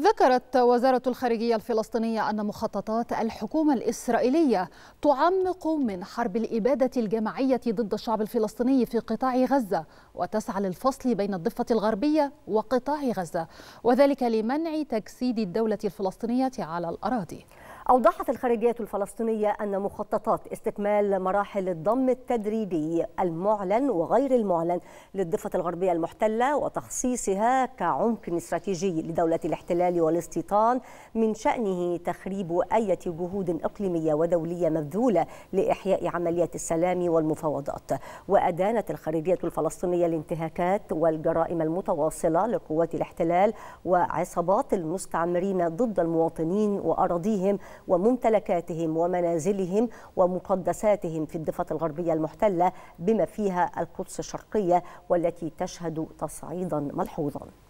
ذكرت وزارة الخارجية الفلسطينية أن مخططات الحكومة الإسرائيلية تعمق من حرب الإبادة الجماعية ضد الشعب الفلسطيني في قطاع غزة وتسعى للفصل بين الضفة الغربية وقطاع غزة وذلك لمنع تجسيد الدولة الفلسطينية على الأراضي أوضحت الخارجية الفلسطينية أن مخططات استكمال مراحل الضم التدريبي المعلن وغير المعلن للضفة الغربية المحتلة وتخصيصها كعمق استراتيجي لدولة الاحتلال والاستيطان من شأنه تخريب أي جهود إقليمية ودولية مبذولة لإحياء عملية السلام والمفاوضات وأدانت الخارجية الفلسطينية الانتهاكات والجرائم المتواصلة لقوات الاحتلال وعصابات المستعمرين ضد المواطنين وأراضيهم وممتلكاتهم ومنازلهم ومقدساتهم في الضفة الغربية المحتلة بما فيها القدس الشرقية والتي تشهد تصعيدا ملحوظا